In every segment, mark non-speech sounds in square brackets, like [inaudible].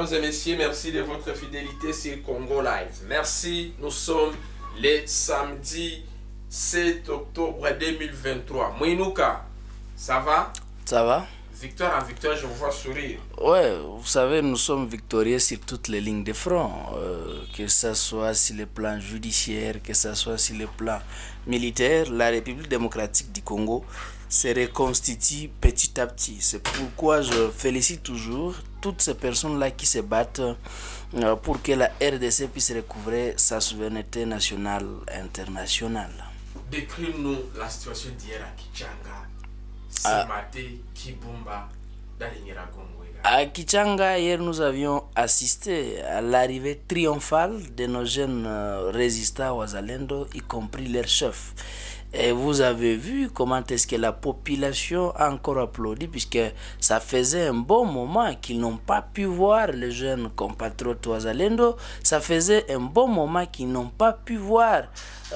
mesdames et messieurs, merci de votre fidélité sur Congo Live. Merci, nous sommes le samedi 7 octobre 2023. Mouinouka, ça va Ça va Victoire en victoire, je vous vois sourire. Ouais, vous savez, nous sommes victorieux sur toutes les lignes de front, euh, que ce soit sur le plan judiciaire, que ce soit sur le plan militaire. La République démocratique du Congo se reconstitue petit à petit. C'est pourquoi je félicite toujours toutes ces personnes-là qui se battent euh, pour que la RDC puisse recouvrer sa souveraineté nationale internationale. Décris-nous la situation d'hier à Kichanga, ah. Kibumba, à Kichanga, hier, nous avions assisté à l'arrivée triomphale de nos jeunes euh, résistants wazalendo, y compris leur chef. Et vous avez vu comment est-ce que la population a encore applaudi, puisque ça faisait un bon moment qu'ils n'ont pas pu voir les jeunes compatriotes Ouazalendo. Ça faisait un bon moment qu'ils n'ont pas pu voir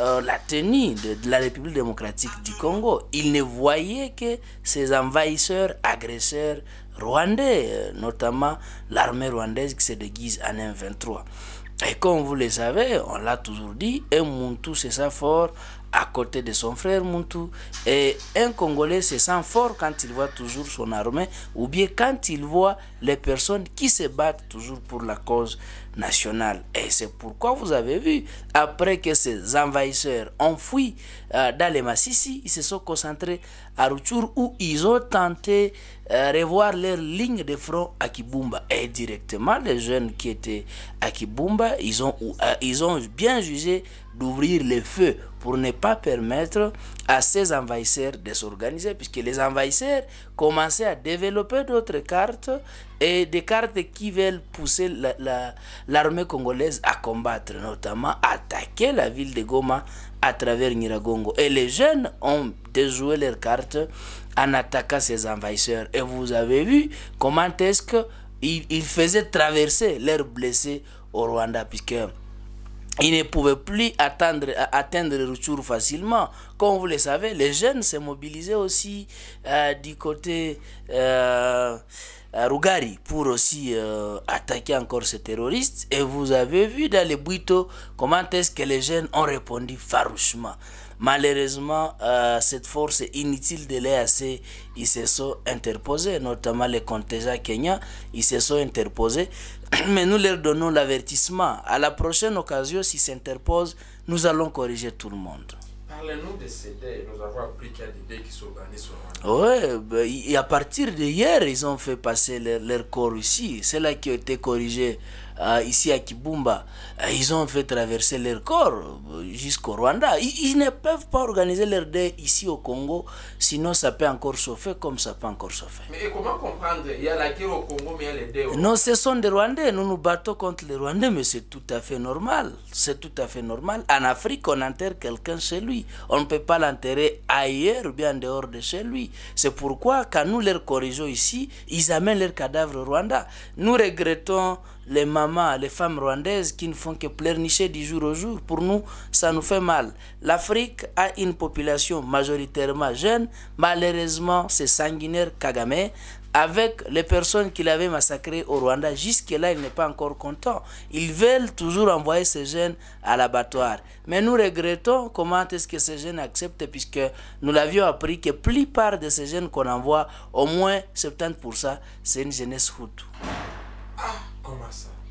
euh, la tenue de, la République démocratique du Congo. Ils ne voyaient que ces envahisseurs, agresseurs rwandais, euh, notamment l'armée rwandaise qui se déguise en M23. Et comme vous le savez, on l'a toujours dit, un Muntu, c'est ça fort, à côté de son frère Muntou Et un Congolais se sent fort quand il voit toujours son armée ou bien quand il voit les personnes qui se battent toujours pour la cause nationale. Et c'est pourquoi vous avez vu, après que ces envahisseurs ont fui euh, dans les Massissi, ils se sont concentrés à Rutshuru où ils ont tenté euh, revoir leur ligne de front à Kibumba. Et directement, les jeunes qui étaient à Kibumba, ils ont, euh, ils ont bien jugé d'ouvrir les feux pour ne pas permettre à ces envahisseurs de s'organiser, puisque les envahisseurs commençaient à développer d'autres cartes et des cartes qui veulent pousser l'armée la, congolaise à combattre, notamment attaquer la ville de Goma à travers Niragongo. Et les jeunes ont déjoué leurs cartes en attaquant ces envahisseurs. Et vous avez vu comment est-ce qu'ils ils faisaient traverser leurs blessés au Rwanda, puisque ils ne pouvaient plus attendre, atteindre le retour facilement. Comme vous le savez, les jeunes se mobilisaient aussi euh, du côté euh, euh, Rugari pour aussi euh, attaquer encore ces terroristes. Et vous avez vu dans les Buito comment est-ce que les jeunes ont répondu farouchement. Malheureusement, euh, cette force inutile de l'EAC, ils se sont interposés, notamment les à Kenya, ils se sont interposés. [clears throat] Mais nous leur donnons l'avertissement. À la prochaine occasion, s'ils s'interposent, nous allons corriger tout le monde. Parlez-nous de ces dés. Nous avons appris qu'il y a des dés qui s'organisent au Rwanda. Oui, ben, et à partir de hier, ils ont fait passer leur, corps ici. C'est là qui a été corrigé ah, ici à Kibumba, ah, ils ont fait traverser leur corps euh, jusqu'au Rwanda. Ils, ne peuvent pas organiser leur dé ici au Congo, sinon ça peut encore se faire comme ça peut encore se faire. Mais comment comprendre Il y a la guerre au Congo, mais il y a les dé Non, ce sont des Rwandais. Nous nous battons contre les Rwandais, mais c'est tout à fait normal. C'est tout à fait normal. En Afrique, on enterre quelqu'un chez lui. On ne peut pas l'enterrer ailleurs ou bien dehors de chez lui. C'est pourquoi, quand nous les corrigeons ici, ils amènent leur cadavres au Rwanda. Nous regrettons les mamans, les femmes rwandaises qui ne font que pleurnicher du jour au jour, pour nous, ça nous fait mal. L'Afrique a une population majoritairement jeune. Malheureusement, c'est sanguinaire Kagame. Avec les personnes qu'il avait massacrées au Rwanda, jusque-là, il n'est pas encore content. Ils veulent toujours envoyer ces jeunes à l'abattoir. Mais nous regrettons comment est-ce que ces jeunes acceptent, puisque nous l'avions appris que plus part de ces jeunes qu'on envoie, au moins 70%, c'est une jeunesse hutu. Oui,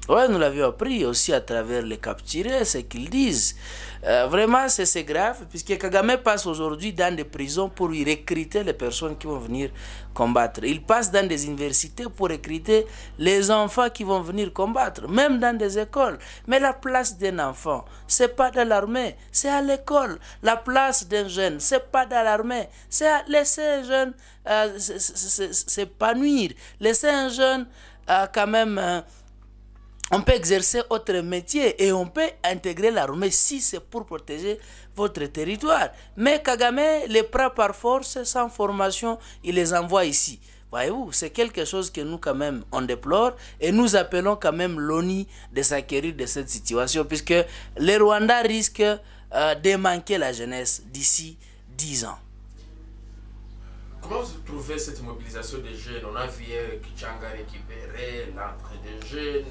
Ouais, nous l'avions appris aussi à travers les capturés, ce qu'ils disent. Euh, vraiment, c'est grave, puisque Kagame passe aujourd'hui dans des prisons pour y recruter les personnes qui vont venir combattre. Il passe dans des universités pour recruter les enfants qui vont venir combattre, même dans des écoles. Mais la place d'un enfant, c'est pas dans l'armée, c'est à l'école. La place d'un jeune, c'est pas dans l'armée, c'est à laisser un jeune euh, s'épanouir, laisser un jeune euh, quand même hein, on peut exercer autre métier et on peut intégrer l'armée si c'est pour protéger votre territoire. Mais Kagame les prend par force, sans formation, il les envoie ici. Voyez-vous, c'est quelque chose que nous quand même on déplore et nous appelons quand même l'ONU de s'acquérir de cette situation puisque les Rwandais risquent euh, de manquer la jeunesse d'ici 10 ans. Comment vous trouvez cette mobilisation des jeunes On a vu Kichanga récupérer l'entrée des jeunes,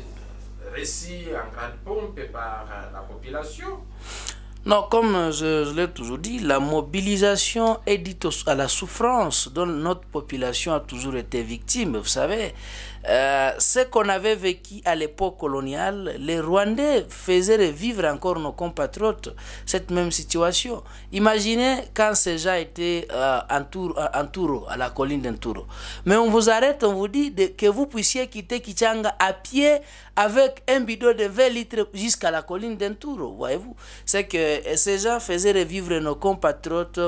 récit en grande pompe par la population. Non, comme je, je l'ai toujours dit, la mobilisation est dite à la souffrance dont notre population a toujours été victime. Vous savez, euh, ce qu'on avait vécu à l'époque coloniale, les Rwandais faisaient revivre encore nos compatriotes cette même situation. Imaginez quand ces gens étaient en, tour, à la colline d'Entouro. Mais on vous arrête, on vous dit que vous puissiez quitter Kichanga à pied avec un bidon de 20 litres jusqu'à la colline d'Entouro, voyez-vous. C'est que ces gens faisaient revivre nos compatriotes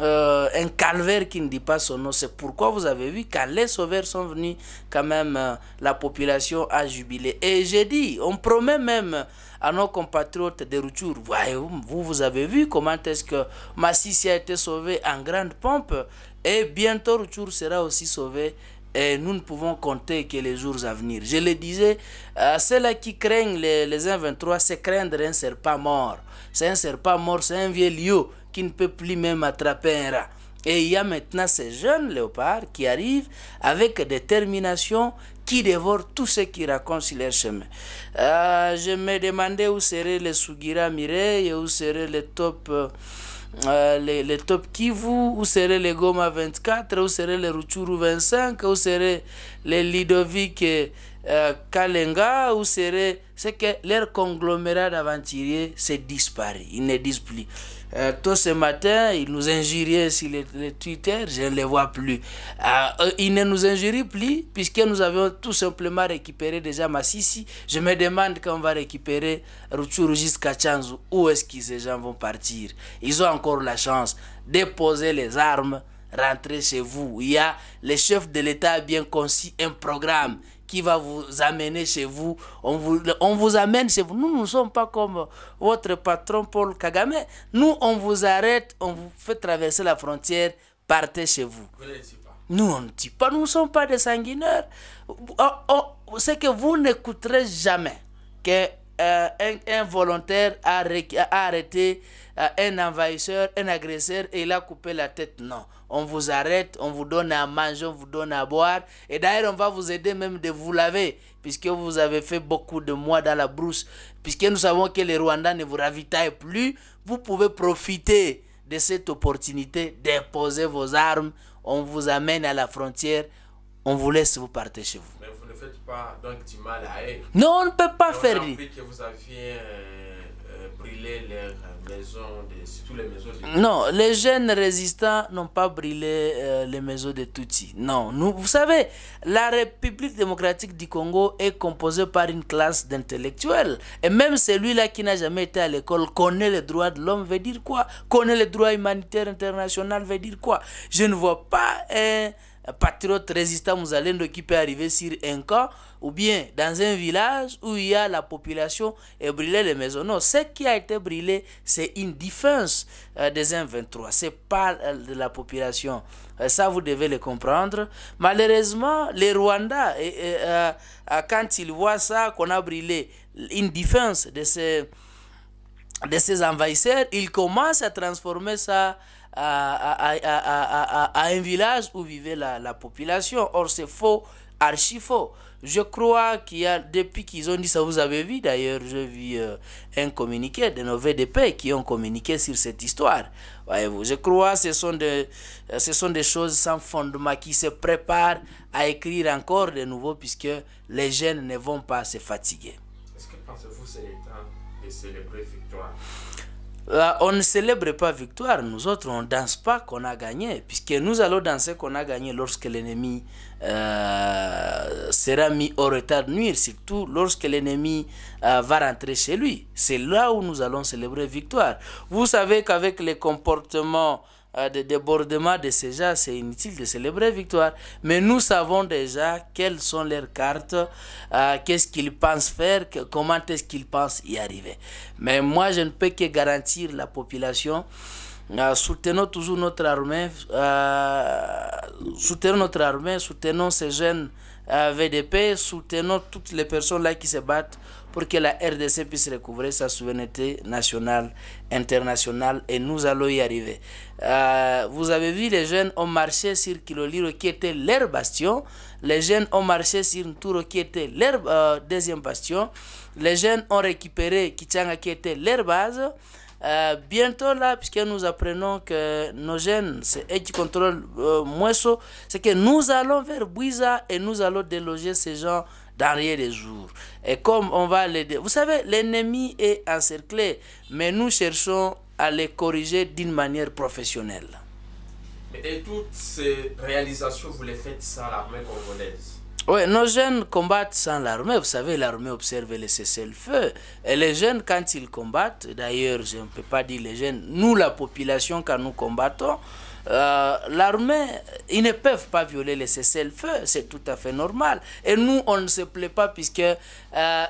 euh, un calvaire qui ne dit pas son nom. C'est pourquoi vous avez vu quand les sauveurs sont venus, quand même, euh, la population a jubilé. Et j'ai dit, on promet même à nos compatriotes de retour, vous, vous avez vu comment est-ce que Massissi a été sauvé en grande pompe et bientôt retour sera aussi sauvé et nous ne pouvons compter que les jours à venir. Je le disais, ceux-là qui craignent les, les 23 c'est craindre un serpent mort. C'est un serpent mort, c'est un vieux lieu qui ne peut plus même attraper un rat. Et il y a maintenant ces jeunes léopards qui arrivent avec détermination, qui dévorent tout ce qui racontent sur leur chemin. Euh, je me demandais où seraient les Sugira Mireille, où seraient les top, euh, euh, les, les, top Kivu, où seraient les Goma 24, où seraient les Ruchuru 25, où seraient les Lidovic... Euh, Kalenga ou Seré, c'est que leur conglomérat d'aventuriers s'est disparu. Ils ne disent plus. Euh, ce matin, ils nous injuriaient sur les Twitter, je ne les vois plus. Euh, ils ne nous injurient plus, puisque nous avions tout simplement récupéré déjà Massissi. Je me demande quand on va récupérer jusqu'à Kachanzu, où est-ce que ces gens vont partir Ils ont encore la chance de poser les armes rentrez chez vous. Il y a le chef de l'État bien conçu un programme qui va vous amener chez vous. On vous, on vous amène chez vous. Nous, nous ne sommes pas comme votre patron Paul Kagame. Nous, on vous arrête, on vous fait traverser la frontière, partez chez vous. Nous, on ne dit pas, nous ne sommes pas des sanguinaires. Oh, oh, c'est que vous n'écouterez jamais que euh, un, volontaire a, arrêté euh, un envahisseur, un agresseur et il a coupé la tête. Non on vous arrête, on vous donne à manger, on vous donne à boire. Et d'ailleurs, on va vous aider même de vous laver, puisque vous avez fait beaucoup de mois dans la brousse. Puisque nous savons que les Rwandais ne vous ravitaillent plus, vous pouvez profiter de cette opportunité, déposer vos armes, on vous amène à la frontière, on vous laisse, vous partez chez vous. Mais vous ne faites pas donc du mal à eux. Non, on ne peut pas faire. On que vous les maisons, les maisons Non, les jeunes résistants n'ont pas brûlé euh, les maisons de Tutsi. Non, nous, vous savez, la République démocratique du Congo est composée par une classe d'intellectuels. Et même celui-là qui n'a jamais été à l'école connaît les droits de l'homme, veut dire quoi Connaît les droits humanitaires internationaux, veut dire quoi Je ne vois pas... Euh, patriote résistant mouzalendo qui peut arriver sur un camp ou bien dans un village où il y a la population et brûler les maisons. Non, ce qui a été brûlé, c'est une défense euh, des m 23 C'est pas euh, de la population. Euh, ça, vous devez le comprendre. Malheureusement, les Rwandais, quand ils voient ça, qu'on a brûlé une défense de ces, de ces envahisseurs, ils commencent à transformer ça à, à, à, à, un village où vivait la, population. Or, c'est faux, archi faux. Je crois qu'il y a, depuis qu'ils ont dit ça, vous avez vu d'ailleurs, j'ai vu euh, un communiqué de nos VDP qui ont communiqué sur cette histoire. Voyez-vous, je crois que ce sont, des, ce sont des choses sans fondement qui se préparent à écrire encore de nouveau puisque les jeunes ne vont pas se fatiguer. Est-ce que pensez-vous c'est le temps de célébrer victoire euh, on ne célèbre pas victoire, nous autres, on danse pas qu'on a gagné, puisque nous allons danser qu'on a gagné lorsque l'ennemi euh, sera mis au retard de nuire, surtout lorsque l'ennemi euh, va rentrer chez lui. C'est là où nous allons célébrer victoire. Vous savez qu'avec les comportements euh, de débordement de ces gens, c'est inutile de célébrer victoire. Mais nous savons déjà quelles sont leurs cartes, euh, qu'est-ce qu'ils pensent faire, comment est-ce qu'ils pensent y arriver. Mais moi, je ne peux que garantir la population. Euh, soutenons toujours notre armée, soutenons notre armée, soutenons ces jeunes VDP, soutenons toutes les personnes là qui se battent pour que la RDC puisse recouvrer sa souveraineté nationale, internationale, et nous allons y arriver. Euh, vous avez vu, les jeunes ont marché sur Kiloliro, qui était leur bastion. Les jeunes ont marché sur Nturo, qui était leur euh, deuxième bastion. Les jeunes ont récupéré Kichanga, qui était leur base. Euh, bientôt là, puisque nous apprenons que nos jeunes, c'est eux qui contrôlent c'est que nous allons vers Buiza et nous allons déloger ces gens d'enrayer les jours. Et comme on va l'aider, vous savez, l'ennemi est encerclé, mais nous cherchons à les corriger d'une manière professionnelle. Et toutes ces réalisations, vous les faites sans l'armée congolaise oui, nos jeunes combattent sans l'armée. Vous savez, l'armée observe les cessez-le-feu. Et les jeunes, quand ils combattent, d'ailleurs, je ne peux pas dire les jeunes, nous, la population, quand nous combattons, euh, l'armée, ils ne peuvent pas violer les cessez-le-feu, c'est tout à fait normal. Et nous, on ne se plaît pas puisque euh,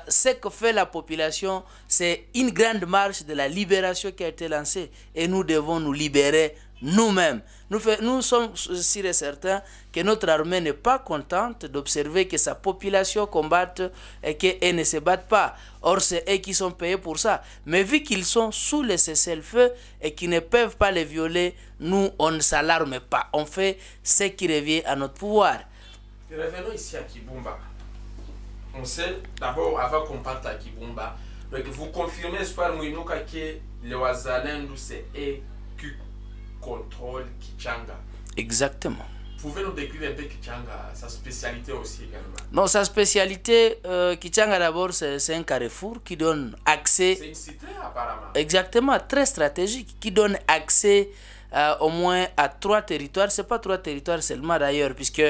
ce que fait la population, c'est une grande marche de la libération qui a été lancée. Et nous devons nous libérer nous-mêmes. Nous, nous, sommes sûrs et certains que notre armée n'est pas contente d'observer que sa population combatte et qu'elle ne se batte pas. Or, c'est eux qui sont payés pour ça. Mais vu qu'ils sont sous le cessez-le-feu et qu'ils ne peuvent pas les violer, nous, on ne s'alarme pas. On fait ce qui revient à notre pouvoir. Revenons ici à Kibumba. On sait, d'abord, avant qu'on parte à Kibumba, vous confirmez, que les c'est contrôle Kichanga. Exactement. Pouvez-nous décrire un peu Kichanga, sa spécialité aussi également Non, sa spécialité, euh, Kichanga d'abord, c'est un carrefour qui donne accès. C'est une cité apparemment. Exactement, très stratégique, qui donne accès euh, au moins à trois territoires. Ce n'est pas trois territoires seulement d'ailleurs, puisque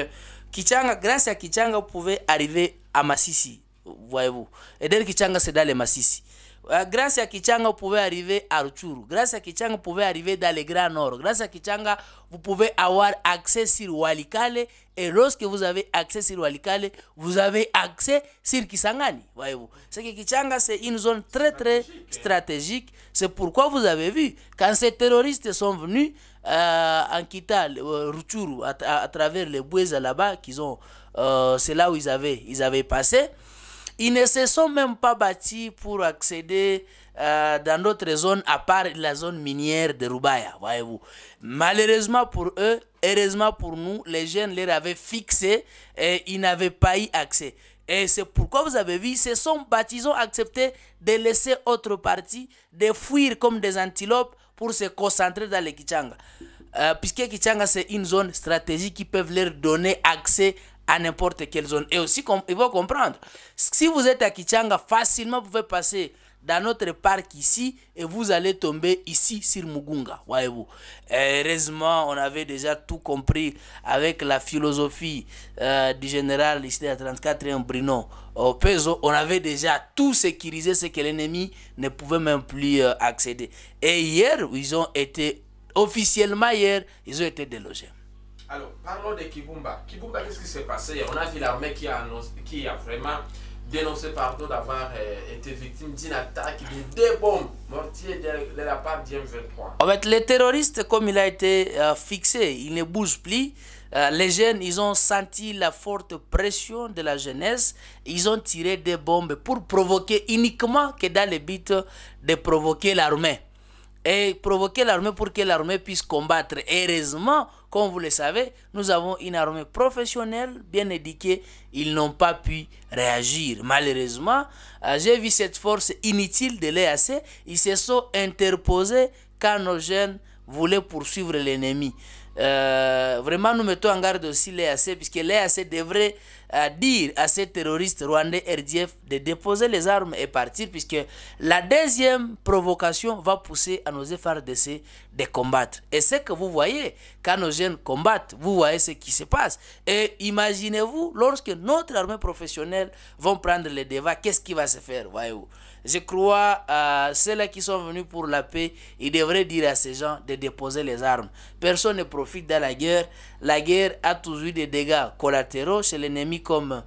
Kichanga, grâce à Kichanga, vous pouvez arriver à Massissi, voyez-vous. Et dès Kichanga, c'est dans les Massisi. Euh, grâce à Kichanga, vous pouvez arriver à Ruchuru. Grâce à Kichanga, vous pouvez arriver dans le Grand Nord. Grâce à Kichanga, vous pouvez avoir accès sur Walikale. Et lorsque vous avez accès sur Walikale, vous avez accès sur Kisangani. Voyez-vous. C'est que Kichanga, c'est une zone très, très stratégique. C'est pourquoi vous avez vu, quand ces terroristes sont venus euh, en quittant euh, Ruchuru, à, travers les Boueza là-bas, qu'ils ont, c'est là où ils avaient, ils avaient passé. Ils ne se sont même pas bâtis pour accéder euh, dans d'autres zones, à part la zone minière de Rubaya, voyez-vous. Malheureusement pour eux, heureusement pour nous, les jeunes leur avaient fixé et ils n'avaient pas eu accès. Et c'est pourquoi vous avez vu, ces sont ont accepté de laisser autre partie, de fuir comme des antilopes pour se concentrer dans les Kichanga. Euh, puisque Kichanga, c'est une zone stratégique qui peut leur donner accès à n'importe quelle zone. Et aussi, il faut comprendre, si vous êtes à Kichanga, facilement vous pouvez passer dans notre parc ici et vous allez tomber ici sur Mugunga, voyez-vous. Heureusement, on avait déjà tout compris avec la philosophie euh, du général Isidore à 34 et Brino au euh, Peso. On avait déjà tout sécurisé, ce que l'ennemi ne pouvait même plus euh, accéder. Et hier, ils ont été, officiellement hier, ils ont été délogés. Alors, parlons de Kibumba. Kibumba, qu'est-ce qui s'est passé On a vu l'armée qui a, qui a vraiment dénoncé pardon, d'avoir euh, été victime d'une attaque de deux bombes mortiers de, la part m 23 En fait, les terroristes, comme il a été euh, fixé, ils ne bougent plus. Euh, les jeunes, ils ont senti la forte pression de la jeunesse. Ils ont tiré des bombes pour provoquer uniquement que dans le but de provoquer l'armée et provoquer l'armée pour que l'armée puisse combattre. Heureusement, comme vous le savez, nous avons une armée professionnelle, bien éduquée. Ils n'ont pas pu réagir. Malheureusement, euh, j'ai vu cette force inutile de l'EAC. Ils se sont interposés quand nos jeunes voulaient poursuivre l'ennemi. Euh, vraiment, nous mettons en garde aussi l'EAC, puisque l'EAC devrait à dire à ces terroristes rwandais RDF de déposer les armes et partir, puisque la deuxième provocation va pousser à nos efforts de combattre. Et ce que vous voyez, quand nos jeunes combattent, vous voyez ce qui se passe. Et imaginez-vous, lorsque notre armée professionnelle va prendre les débats, qu'est-ce qui va se faire, voyez-vous je crois à ceux-là qui sont venus pour la paix, ils devraient dire à ces gens de déposer les armes. Personne ne profite de la guerre la guerre a toujours eu des dégâts collatéraux chez l'ennemi comme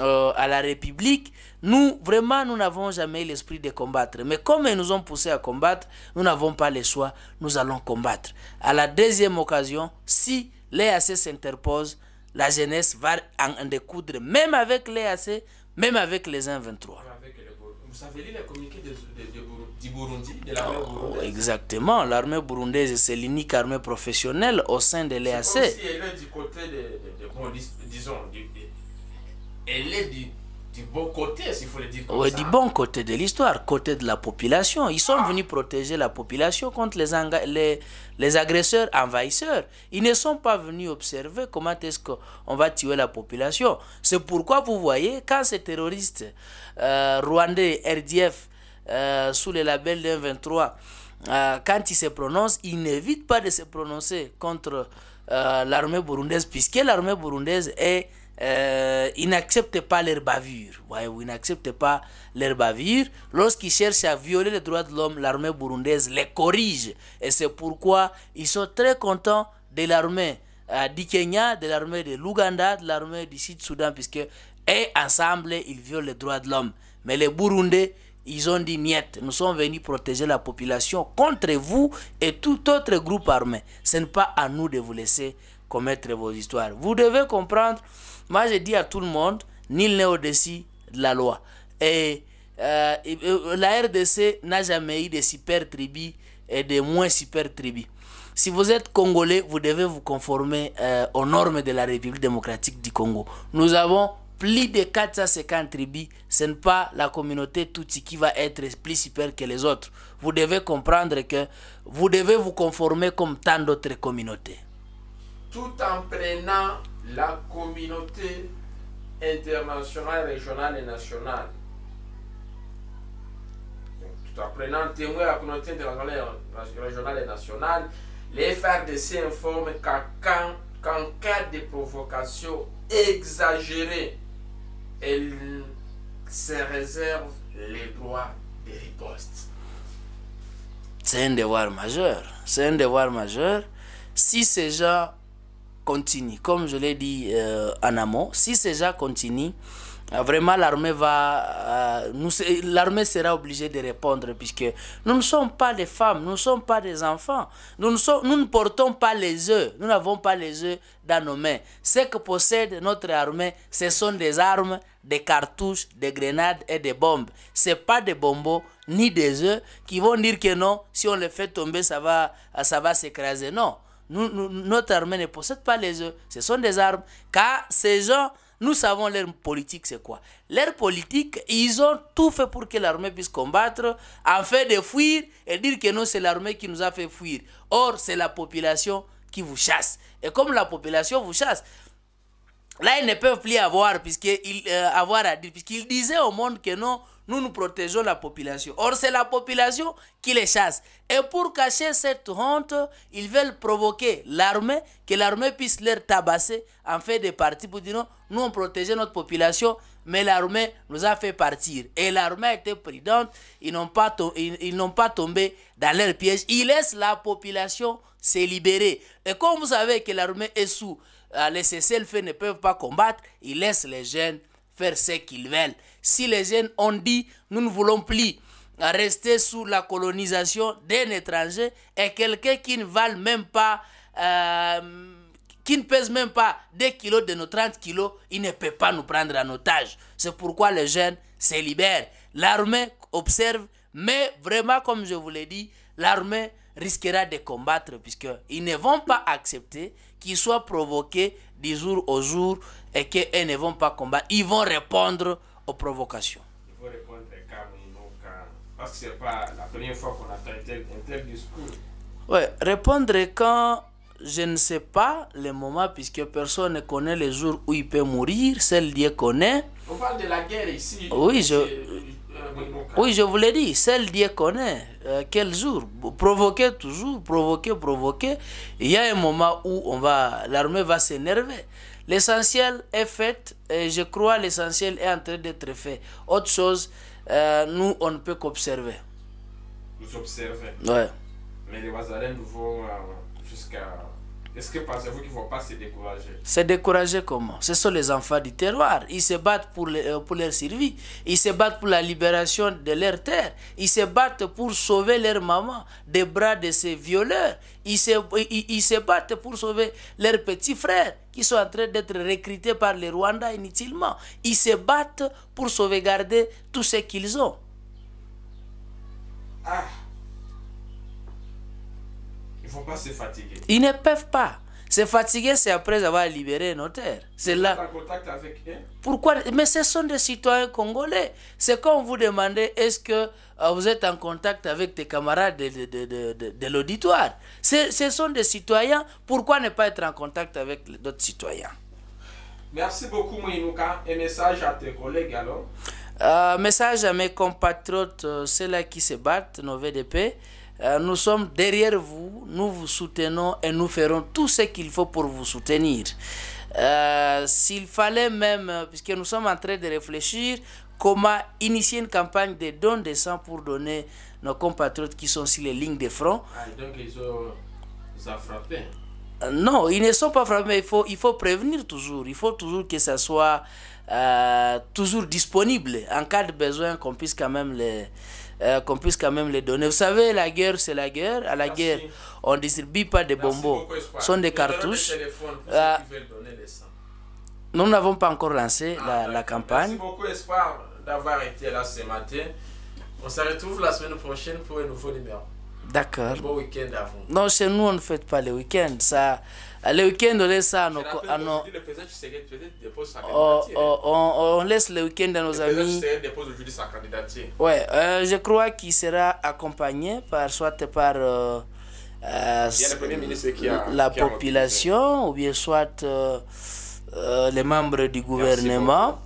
euh, à la République. Nous, vraiment, nous n'avons jamais l'esprit de combattre. Mais comme ils nous ont poussé à combattre, nous n'avons pas le choix, nous allons combattre. À la deuxième occasion, si l'EAC s'interpose, la jeunesse va en, découdre, même avec l'EAC, même avec les 1-23. Vous de, du Burundi, de l'armée oh, Exactement, l'armée burundaise, c'est l'unique armée professionnelle au sein de l'EAC. elle est du côté disons, elle du, bon côté, dire bon côté de l'histoire, côté de la population. Ils sont ah. venus protéger la population contre les, les, les agresseurs envahisseurs. Ils ne sont pas venus observer comment est-ce qu'on va tuer la population. C'est pourquoi vous voyez, quand ces terroristes euh, rwandais, RDF, euh, sous le label d'un 23, euh, quand il se prononce, il n'évite pas de se prononcer contre euh, l'armée burundaise, puisque l'armée burundaise est, il n'accepte pas leur bavure. voyez il n'accepte pas leur bavure. Lorsqu'ils cherchent à violer les droits de l'homme, l'armée burundaise les corrige. Et c'est pourquoi ils sont très contents de l'armée du Kenya, de l'armée de l'Ouganda, de l'armée du Sud-Soudan, puisque et ensemble, ils violent les droits de l'homme. Mais les Burundais, ils ont dit niet, nous sommes venus protéger la population contre vous et tout autre groupe armé. Ce n'est pas à nous de vous laisser commettre vos histoires. Vous devez comprendre, moi j'ai dit à tout le monde, ni n'est de la loi. Et euh, euh, la RDC n'a jamais eu de super tribus et de moins super tribus. Si vous êtes congolais, vous devez vous conformer euh, aux normes de la République démocratique du Congo. Nous avons plus de 450 tribus, ce n'est pas la communauté Tutsi qui va être plus super que les autres. Vous devez comprendre que vous devez vous conformer comme tant d'autres communautés. Tout en prenant la communauté internationale, régionale et nationale. Tout en prenant témoin la communauté internationale, régionale et nationale, les FRDC informent qu'en cas de provocation exagérée elle se réserve les droits des ripostes. C'est un devoir majeur. C'est un devoir majeur. Si ces gens continuent, comme je l'ai dit euh, en amont, si ces gens continuent, euh, vraiment, l'armée va, euh, nous, l'armée sera obligée de répondre puisque nous ne sommes pas des femmes, nous ne sommes pas des enfants, nous ne, nous ne portons pas les œufs, nous n'avons pas les œufs dans nos mains. Ce que possède notre armée, ce sont des armes, des cartouches, des grenades et des bombes. c'est pas des bonbons ni des œufs qui vont dire que non, si on les fait tomber, ça va, ça va s'écraser. Non, notre armée ne possède pas les œufs, ce sont des armes. Car ces gens nous savons leur politique, c'est quoi Leur politique, ils ont tout fait pour que l'armée puisse combattre, en fait de fuir et dire que non, c'est l'armée qui nous a fait fuir. Or, c'est la population qui vous chasse. Et comme la population vous chasse, Là, ils ne peuvent plus avoir, puisqu'il euh, avoir à dire, disait au monde que non, nous nous protégeons la population. Or, c'est la population qui les chasse. Et pour cacher cette honte, ils veulent provoquer l'armée, que l'armée puisse leur tabasser en fait des parties pour dire non, nous on protégeait notre population, mais l'armée nous a fait partir. Et l'armée était prudente, ils n'ont pas, ils, n'ont pas tombé dans leur piège. Ils laissent la population se libérer. Et comme vous savez que l'armée est sous la euh, les cessez ne peuvent pas combattre, ils laissent les jeunes faire ce qu'ils veulent. Si les jeunes ont dit, nous ne voulons plus rester sous la colonisation d'un étranger et quelqu'un qui ne valent même pas... Euh, qui ne pèse même pas 2 kilos de nos 30 kilos, il ne peut pas nous prendre en otage. C'est pourquoi les jeunes se libèrent. L'armée observe, mais vraiment, comme je vous l'ai dit, l'armée risquera de combattre puisqu'ils ne vont pas accepter qu'ils soient provoqués du jour au jour et qu'ils ne vont pas combattre. Ils vont répondre aux provocations. Il faut répondre quand euh, parce que ce n'est pas la première fois qu'on un tel discours. Oui, répondre quand je ne sais pas le moment puisque personne ne connaît le jour où il peut mourir, seul Dieu connaît. On parle de la guerre ici. Oui, je, euh, oui, je vous l'ai dit, seul Dieu connaît euh, quel jour. Provoquer toujours, provoquer, provoquer. Il y a un moment où on va, l'armée va s'énerver. L'essentiel est fait, et je crois l'essentiel est en train d'être fait. Autre chose, euh, nous, on ne peut qu'observer. Vous observez. Ouais. Mais les vont... Est-ce que pensez-vous qu'ils ne vont pas se décourager Se décourager comment Ce sont les enfants du terroir. Ils se battent pour, le, euh, pour leur survie. Ils se battent pour la libération de leur terre. Ils se battent pour sauver leur maman des bras de ces violeurs. Ils se, se battent pour sauver leurs petits frères qui sont en train d'être recrutés par les Rwandais inutilement. Ils se battent pour sauvegarder tout ce qu'ils ont. Ah ils pas se fatiguer. Ils ne peuvent pas. Se fatiguer, c'est après avoir libéré nos terres. C'est là. contact avec eux. Pourquoi Mais ce sont des citoyens congolais. C'est quand vous demandez est-ce que euh, vous êtes en contact avec tes camarades de, l'auditoire. Ce sont des citoyens. Pourquoi ne pas être en contact avec d'autres citoyens Merci beaucoup, Mouinouka. Un message à tes collègues alors euh, Message à mes compatriotes, euh, ceux-là qui se battent, nos VDP. Euh, nous sommes derrière vous, nous vous soutenons et nous ferons tout ce qu'il faut pour vous soutenir. Euh, s'il fallait même, euh, puisque nous sommes en train de réfléchir, comment initier une campagne de dons de sang pour donner nos compatriotes qui sont sur les lignes de front. Ah, donc ils ont, frappé non, ils ne sont pas frappés, il faut, il faut prévenir toujours, il faut toujours que ça soit toujours disponible. En cas de besoin, qu'on puisse quand même les, euh, qu'on puisse quand même les donner. Vous savez, la guerre, c'est la guerre. À la guerre, on ne distribue pas des bonbons, ce sont des cartouches. Euh, nous n'avons pas encore lancé ah, la, la, campagne. Merci beaucoup, Espoir, d'avoir été là ce matin. On se retrouve la semaine prochaine pour un nouveau numéro. D'accord. Bon week-end à vous. Non, chez nous, on ne fête pas le week end Ça, euh, le week-end, on laisse ça à nos... À nos... On, on, on, laisse le week-end à nos le amis. Ouais, euh, je crois qu'il sera accompagné par soit par la population ou bien soit euh, euh, les membres du gouvernement.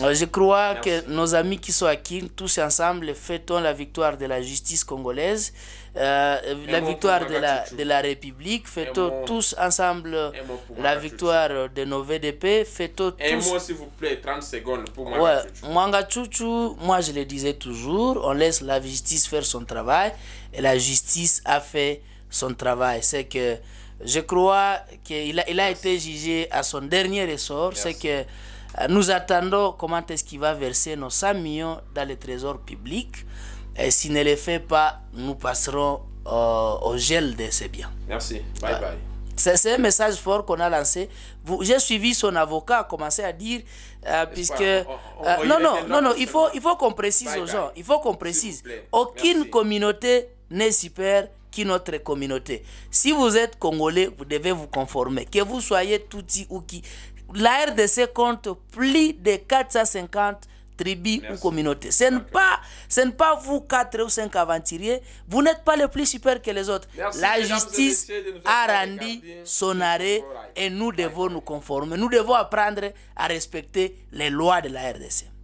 Je crois que nos amis qui sont acquis, tous ensemble, fêtons la victoire de la justice congolaise euh, la victoire de la, de la République, fêtons tous ensemble la victoire de nos VDP, fêtons tous... Et moi, s'il vous plaît, 30 secondes pour ouais, Mwanga moi je le disais toujours, on laisse la justice faire son travail, et la justice a fait son travail. C'est que je crois qu'il a, il a été jugé à son dernier ressort, c'est que euh, nous attendons comment est-ce qu'il va verser nos 100 millions dans les trésors publics. Et s'il ne le fait pas, nous passerons euh, au gel de ses biens. Merci. Bye bye. C'est un message fort qu'on a lancé. J'ai suivi son avocat commencer à dire, euh, puisque... Euh, non, non, non, non, il faut, il faut qu'on précise aux gens, il faut qu'on précise. Aucune communauté n'est super qu'une autre communauté. Si vous êtes congolais, vous devez vous conformer. Que vous soyez Tutsi ou qui... La RDC compte plus de 450 tribu ou communauté. Ce n'est pas, vous quatre ou cinq aventuriers, vous n'êtes pas les plus super que les autres. La justice a rendu son arrêt et nous devons nous conformer. Nous devons apprendre à respecter les lois de la RDC.